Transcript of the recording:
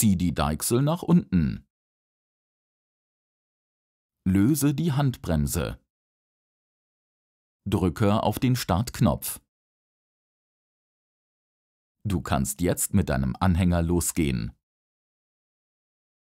Zieh die Deichsel nach unten. Löse die Handbremse. Drücke auf den Startknopf. Du kannst jetzt mit deinem Anhänger losgehen.